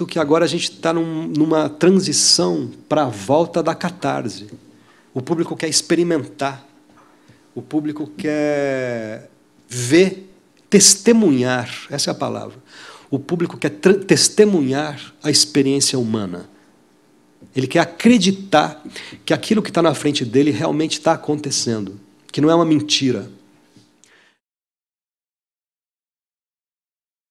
do que agora a gente está num, numa transição para a volta da catarse. O público quer experimentar, o público quer ver, testemunhar essa é a palavra. O público quer testemunhar a experiência humana. Ele quer acreditar que aquilo que está na frente dele realmente está acontecendo, que não é uma mentira.